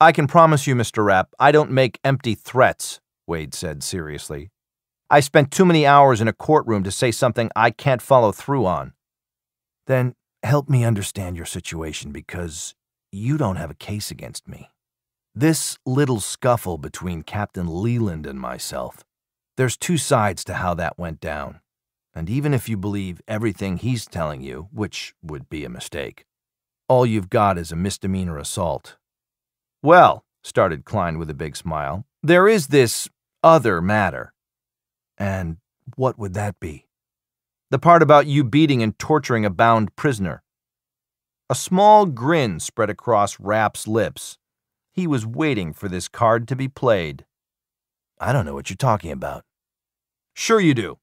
I can promise you, Mr. Rapp, I don't make empty threats, Wade said seriously. I spent too many hours in a courtroom to say something I can't follow through on. Then help me understand your situation because you don't have a case against me. This little scuffle between Captain Leland and myself, there's two sides to how that went down. And even if you believe everything he's telling you, which would be a mistake, all you've got is a misdemeanor assault well, started Klein with a big smile, there is this other matter. And what would that be? The part about you beating and torturing a bound prisoner. A small grin spread across Rapp's lips. He was waiting for this card to be played. I don't know what you're talking about. Sure you do.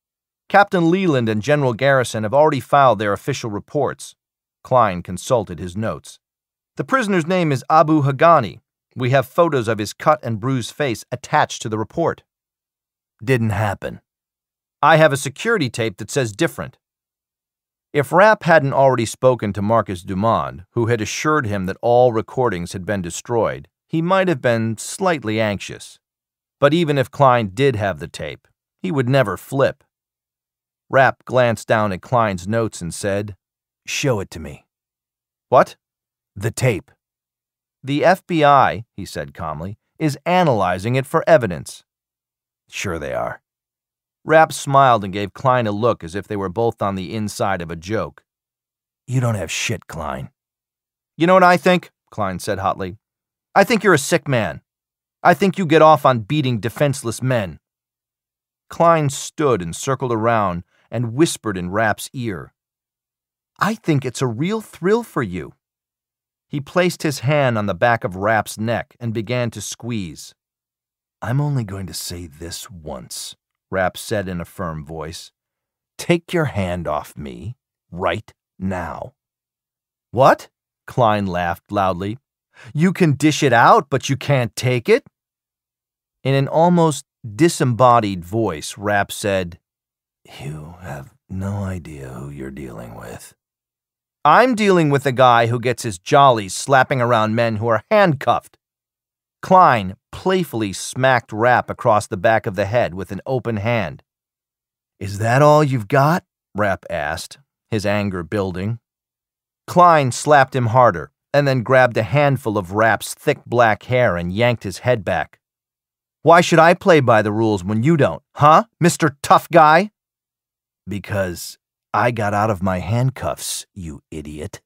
Captain Leland and General Garrison have already filed their official reports. Klein consulted his notes. The prisoner's name is Abu Hagani, we have photos of his cut and bruised face attached to the report. Didn't happen. I have a security tape that says different. If Rapp hadn't already spoken to Marcus Dumond, who had assured him that all recordings had been destroyed, he might have been slightly anxious. But even if Klein did have the tape, he would never flip. Rapp glanced down at Klein's notes and said, Show it to me. What? The tape. The FBI, he said calmly, is analyzing it for evidence. Sure they are. Rapp smiled and gave Klein a look as if they were both on the inside of a joke. You don't have shit, Klein. You know what I think? Klein said hotly. I think you're a sick man. I think you get off on beating defenseless men. Klein stood and circled around and whispered in Rapp's ear. I think it's a real thrill for you. He placed his hand on the back of Rap's neck and began to squeeze. I'm only going to say this once, Rap said in a firm voice. Take your hand off me right now. What? Klein laughed loudly. You can dish it out, but you can't take it? In an almost disembodied voice, Rap said, You have no idea who you're dealing with. I'm dealing with a guy who gets his jollies slapping around men who are handcuffed. Klein playfully smacked Rapp across the back of the head with an open hand. Is that all you've got? Rapp asked, his anger building. Klein slapped him harder and then grabbed a handful of Rapp's thick black hair and yanked his head back. Why should I play by the rules when you don't, huh, Mr. Tough Guy? Because I got out of my handcuffs, you idiot.